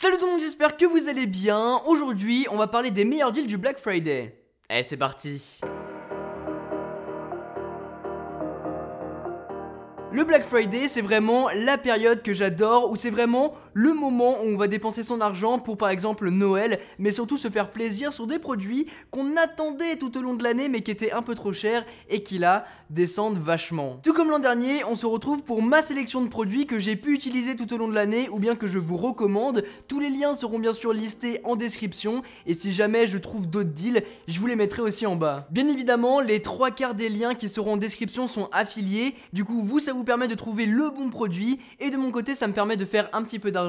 Salut tout le monde, j'espère que vous allez bien. Aujourd'hui, on va parler des meilleurs deals du Black Friday. Eh, c'est parti Le Black Friday, c'est vraiment la période que j'adore où c'est vraiment le moment où on va dépenser son argent pour par exemple Noël, mais surtout se faire plaisir sur des produits qu'on attendait tout au long de l'année mais qui étaient un peu trop chers et qui là descendent vachement. Tout comme l'an dernier, on se retrouve pour ma sélection de produits que j'ai pu utiliser tout au long de l'année ou bien que je vous recommande. Tous les liens seront bien sûr listés en description et si jamais je trouve d'autres deals, je vous les mettrai aussi en bas. Bien évidemment, les trois quarts des liens qui seront en description sont affiliés, du coup vous ça vous permet de trouver le bon produit et de mon côté ça me permet de faire un petit peu d'argent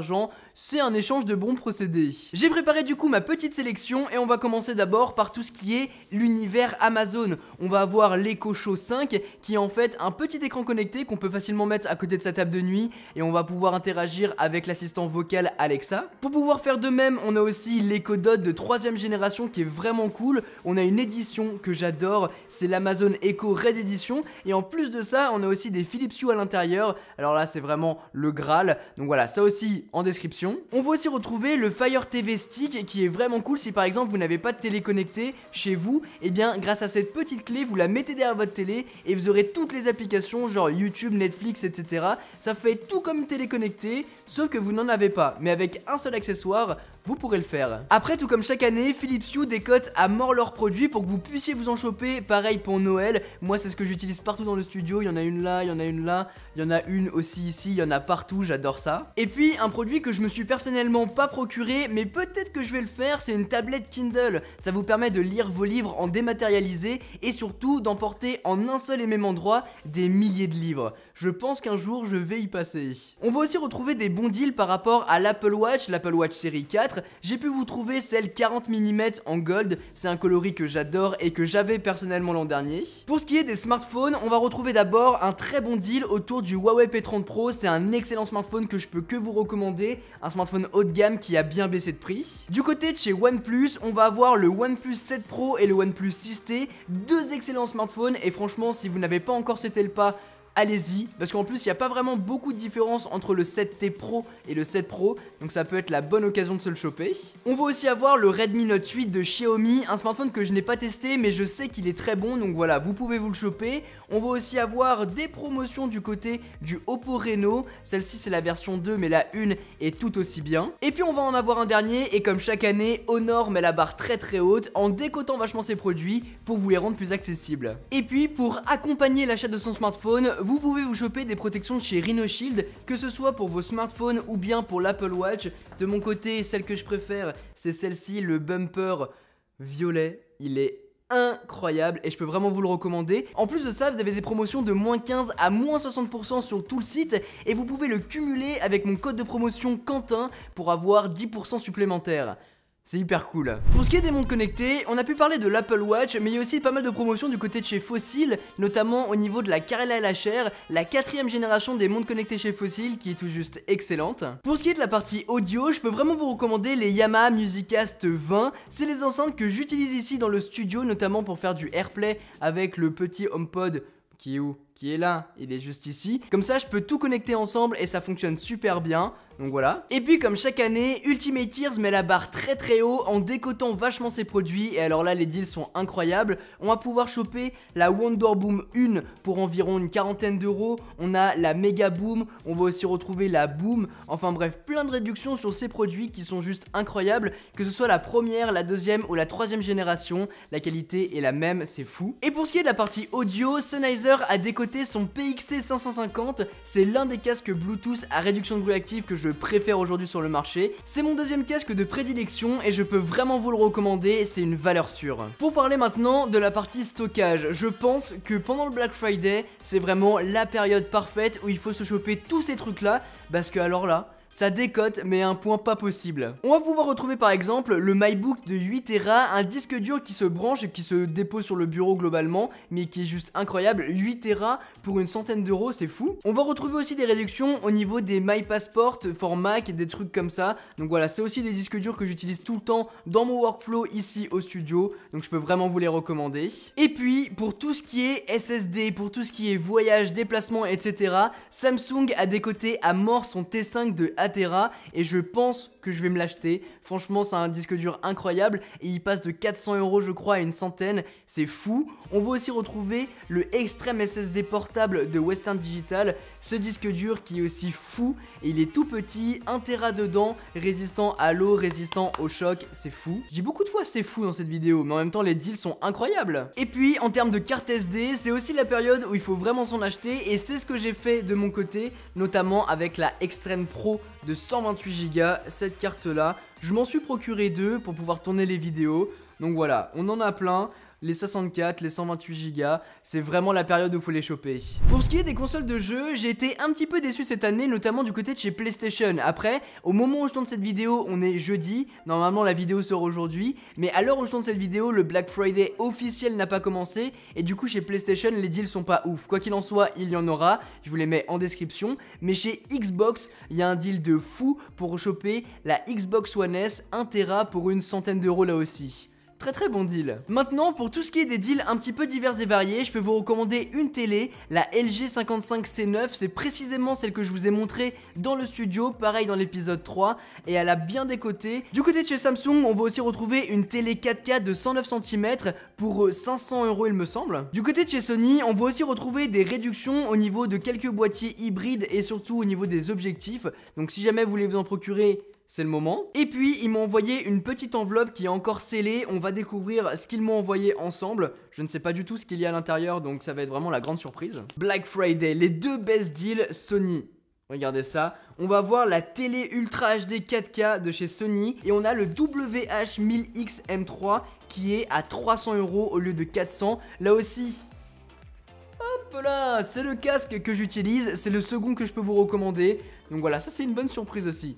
c'est un échange de bons procédés. J'ai préparé du coup ma petite sélection et on va commencer d'abord par tout ce qui est l'univers Amazon. On va avoir l'Echo Show 5 qui est en fait un petit écran connecté qu'on peut facilement mettre à côté de sa table de nuit et on va pouvoir interagir avec l'assistant vocal Alexa. Pour pouvoir faire de même, on a aussi l'Echo Dot de 3 génération qui est vraiment cool. On a une édition que j'adore, c'est l'Amazon Echo Red Edition et en plus de ça, on a aussi des Philips Hue à l'intérieur. Alors là, c'est vraiment le Graal. Donc voilà, ça aussi en description. On va aussi retrouver le Fire TV Stick qui est vraiment cool si par exemple vous n'avez pas de télé connectée chez vous, et eh bien grâce à cette petite clé vous la mettez derrière votre télé et vous aurez toutes les applications genre YouTube, Netflix, etc. Ça fait tout comme une télé connectée, sauf que vous n'en avez pas, mais avec un seul accessoire vous pourrez le faire. Après, tout comme chaque année, Philips Hue décote à mort leurs produits pour que vous puissiez vous en choper. Pareil pour Noël, moi c'est ce que j'utilise partout dans le studio, il y en a une là, il y en a une là, il y en a une aussi ici, il y en a partout, j'adore ça. Et puis, un produit que je me suis personnellement pas procuré, mais peut-être que je vais le faire, c'est une tablette Kindle. Ça vous permet de lire vos livres en dématérialisé et surtout d'emporter en un seul et même endroit des milliers de livres. Je pense qu'un jour, je vais y passer. On va aussi retrouver des bons deals par rapport à l'Apple Watch, l'Apple Watch série 4, j'ai pu vous trouver celle 40 mm en gold, c'est un coloris que j'adore et que j'avais personnellement l'an dernier. Pour ce qui est des smartphones, on va retrouver d'abord un très bon deal autour du Huawei P30 Pro, c'est un excellent smartphone que je peux que vous recommander, un smartphone haut de gamme qui a bien baissé de prix. Du côté de chez OnePlus, on va avoir le OnePlus 7 Pro et le OnePlus 6T, deux excellents smartphones et franchement si vous n'avez pas encore c'était le pas allez-y parce qu'en plus il n'y a pas vraiment beaucoup de différence entre le 7T Pro et le 7 Pro donc ça peut être la bonne occasion de se le choper. On va aussi avoir le Redmi Note 8 de Xiaomi, un smartphone que je n'ai pas testé mais je sais qu'il est très bon donc voilà vous pouvez vous le choper. On va aussi avoir des promotions du côté du Oppo Reno, celle-ci c'est la version 2 mais la 1 est tout aussi bien. Et puis on va en avoir un dernier et comme chaque année Honor met la barre très très haute en décotant vachement ses produits pour vous les rendre plus accessibles. Et puis pour accompagner l'achat de son smartphone, vous pouvez vous choper des protections chez Rhino Shield, que ce soit pour vos smartphones ou bien pour l'Apple Watch. De mon côté, celle que je préfère, c'est celle-ci, le bumper violet. Il est incroyable et je peux vraiment vous le recommander. En plus de ça, vous avez des promotions de moins 15 à moins 60% sur tout le site et vous pouvez le cumuler avec mon code de promotion Quentin pour avoir 10% supplémentaire. C'est hyper cool. Pour ce qui est des montres connectées, on a pu parler de l'Apple Watch, mais il y a aussi pas mal de promotions du côté de chez Fossil, notamment au niveau de la Carella LHR, la quatrième génération des montres connectées chez Fossil, qui est tout juste excellente. Pour ce qui est de la partie audio, je peux vraiment vous recommander les Yamaha Musicast 20. C'est les enceintes que j'utilise ici dans le studio, notamment pour faire du AirPlay avec le petit HomePod qui est où qui est là, il est juste ici. Comme ça, je peux tout connecter ensemble et ça fonctionne super bien. Donc voilà. Et puis comme chaque année, Ultimate Tears met la barre très très haut en décotant vachement ses produits. Et alors là, les deals sont incroyables. On va pouvoir choper la Wonder Boom 1 pour environ une quarantaine d'euros. On a la Mega Boom. On va aussi retrouver la Boom. Enfin bref, plein de réductions sur ces produits qui sont juste incroyables. Que ce soit la première, la deuxième ou la troisième génération, la qualité est la même, c'est fou. Et pour ce qui est de la partie audio, Sennheiser a décoté son PXC 550, c'est l'un des casques Bluetooth à réduction de bruit active que je préfère aujourd'hui sur le marché. C'est mon deuxième casque de prédilection et je peux vraiment vous le recommander, c'est une valeur sûre. Pour parler maintenant de la partie stockage, je pense que pendant le Black Friday, c'est vraiment la période parfaite où il faut se choper tous ces trucs là, parce que alors là, ça décote, mais un point pas possible. On va pouvoir retrouver par exemple le MyBook de 8 Tera, un disque dur qui se branche et qui se dépose sur le bureau globalement, mais qui est juste incroyable. 8 Tera pour une centaine d'euros, c'est fou. On va retrouver aussi des réductions au niveau des MyPassport, Formac Mac et des trucs comme ça. Donc voilà, c'est aussi des disques durs que j'utilise tout le temps dans mon workflow ici au studio, donc je peux vraiment vous les recommander. Et puis, pour tout ce qui est SSD, pour tout ce qui est voyage, déplacement, etc., Samsung a décoté à mort son T5 de Atera et je pense que je vais me l'acheter. Franchement, c'est un disque dur incroyable et il passe de 400 euros, je crois, à une centaine. C'est fou. On va aussi retrouver le Extreme SSD portable de Western Digital. Ce disque dur qui est aussi fou. il est tout petit, 1 Tera dedans, résistant à l'eau, résistant au choc. C'est fou. J'ai beaucoup de fois c'est fou dans cette vidéo, mais en même temps, les deals sont incroyables. Et puis, en termes de carte SD, c'est aussi la période où il faut vraiment s'en acheter et c'est ce que j'ai fait de mon côté, notamment avec la Extreme Pro de 128 Go, cette carte là. Je m'en suis procuré deux pour pouvoir tourner les vidéos. Donc voilà, on en a plein les 64, les 128 Go, c'est vraiment la période où il faut les choper. Pour ce qui est des consoles de jeux, j'ai été un petit peu déçu cette année, notamment du côté de chez PlayStation. Après, au moment où je tourne cette vidéo, on est jeudi, normalement la vidéo sort aujourd'hui, mais à l'heure où je tourne cette vidéo, le Black Friday officiel n'a pas commencé, et du coup chez PlayStation, les deals sont pas ouf. Quoi qu'il en soit, il y en aura, je vous les mets en description, mais chez Xbox, il y a un deal de fou pour choper la Xbox One S 1 Tera pour une centaine d'euros là aussi. Très très bon deal. Maintenant, pour tout ce qui est des deals un petit peu divers et variés, je peux vous recommander une télé, la LG 55C9, c'est précisément celle que je vous ai montrée dans le studio, pareil dans l'épisode 3, et elle a bien des côtés. Du côté de chez Samsung, on va aussi retrouver une télé 4K de 109 cm pour 500 euh, euros il me semble. Du côté de chez Sony, on va aussi retrouver des réductions au niveau de quelques boîtiers hybrides et surtout au niveau des objectifs. Donc si jamais vous voulez vous en procurer, c'est le moment. Et puis ils m'ont envoyé une petite enveloppe qui est encore scellée, on va découvrir ce qu'ils m'ont envoyé ensemble. Je ne sais pas du tout ce qu'il y a à l'intérieur, donc ça va être vraiment la grande surprise. Black Friday, les deux best deals Sony. Regardez ça, on va voir la télé Ultra HD 4K de chez Sony et on a le wh 1000 xm M3 qui est à 300 euros au lieu de 400. Là aussi, Hop là, c'est le casque que j'utilise, c'est le second que je peux vous recommander. Donc voilà, ça c'est une bonne surprise aussi.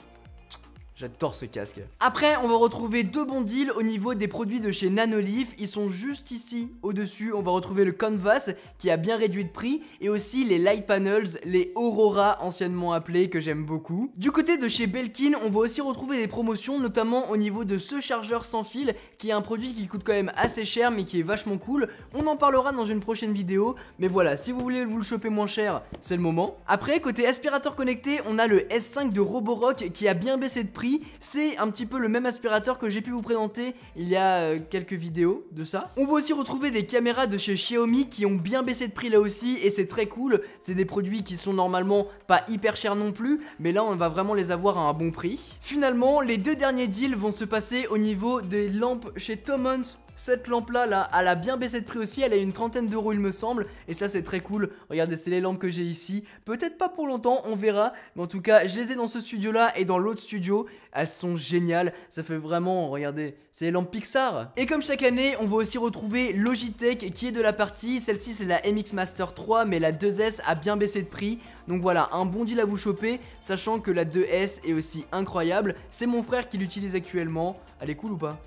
J'adore ce casque. Après, on va retrouver deux bons deals au niveau des produits de chez Nanolife. Ils sont juste ici, au-dessus. On va retrouver le Canvas, qui a bien réduit de prix, et aussi les Light Panels, les Aurora, anciennement appelés, que j'aime beaucoup. Du côté de chez Belkin, on va aussi retrouver des promotions, notamment au niveau de ce chargeur sans fil, qui est un produit qui coûte quand même assez cher, mais qui est vachement cool. On en parlera dans une prochaine vidéo, mais voilà, si vous voulez vous le choper moins cher, c'est le moment. Après, côté aspirateur connecté, on a le S5 de Roborock, qui a bien baissé de prix, c'est un petit peu le même aspirateur que j'ai pu vous présenter il y a euh, quelques vidéos de ça. On va aussi retrouver des caméras de chez Xiaomi qui ont bien baissé de prix là aussi et c'est très cool. C'est des produits qui sont normalement pas hyper chers non plus, mais là on va vraiment les avoir à un bon prix. Finalement, les deux derniers deals vont se passer au niveau des lampes chez Tomons cette lampe là, là, elle a bien baissé de prix aussi, elle a une trentaine d'euros il me semble, et ça c'est très cool, regardez c'est les lampes que j'ai ici, peut-être pas pour longtemps, on verra, mais en tout cas je les ai dans ce studio là et dans l'autre studio, elles sont géniales, ça fait vraiment, regardez, c'est les lampes Pixar. Et comme chaque année, on va aussi retrouver Logitech qui est de la partie, celle-ci c'est la MX Master 3, mais la 2S a bien baissé de prix, donc voilà, un bon deal à vous choper, sachant que la 2S est aussi incroyable, c'est mon frère qui l'utilise actuellement, elle est cool ou pas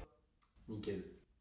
Nickel.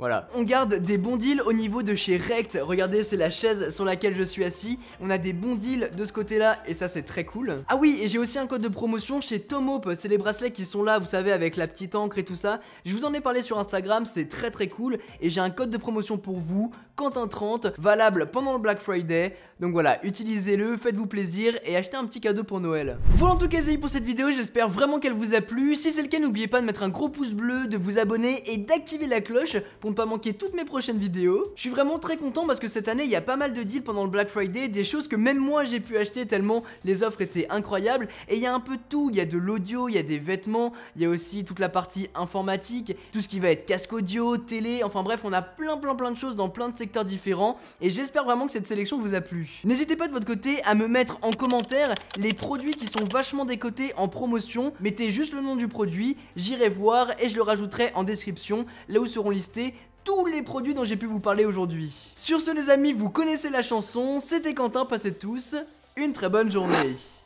Voilà. On garde des bons deals au niveau de chez Rect. Regardez, c'est la chaise sur laquelle je suis assis. On a des bons deals de ce côté-là et ça, c'est très cool. Ah oui, et j'ai aussi un code de promotion chez Tomop. C'est les bracelets qui sont là, vous savez, avec la petite encre et tout ça. Je vous en ai parlé sur Instagram, c'est très très cool. Et j'ai un code de promotion pour vous, Quentin30, valable pendant le Black Friday. Donc voilà, utilisez-le, faites-vous plaisir et achetez un petit cadeau pour Noël. Voilà en tout cas, les pour cette vidéo. J'espère vraiment qu'elle vous a plu. Si c'est le cas, n'oubliez pas de mettre un gros pouce bleu, de vous abonner et d'activer la cloche pour pas manquer toutes mes prochaines vidéos. Je suis vraiment très content parce que cette année, il y a pas mal de deals pendant le Black Friday, des choses que même moi j'ai pu acheter tellement les offres étaient incroyables. Et il y a un peu de tout, il y a de l'audio, il y a des vêtements, il y a aussi toute la partie informatique, tout ce qui va être casque audio, télé, enfin bref, on a plein plein plein de choses dans plein de secteurs différents. Et j'espère vraiment que cette sélection vous a plu. N'hésitez pas de votre côté à me mettre en commentaire les produits qui sont vachement décotés en promotion. Mettez juste le nom du produit, j'irai voir et je le rajouterai en description là où seront listés tous les produits dont j'ai pu vous parler aujourd'hui. Sur ce les amis, vous connaissez la chanson, c'était Quentin, passez tous une très bonne journée.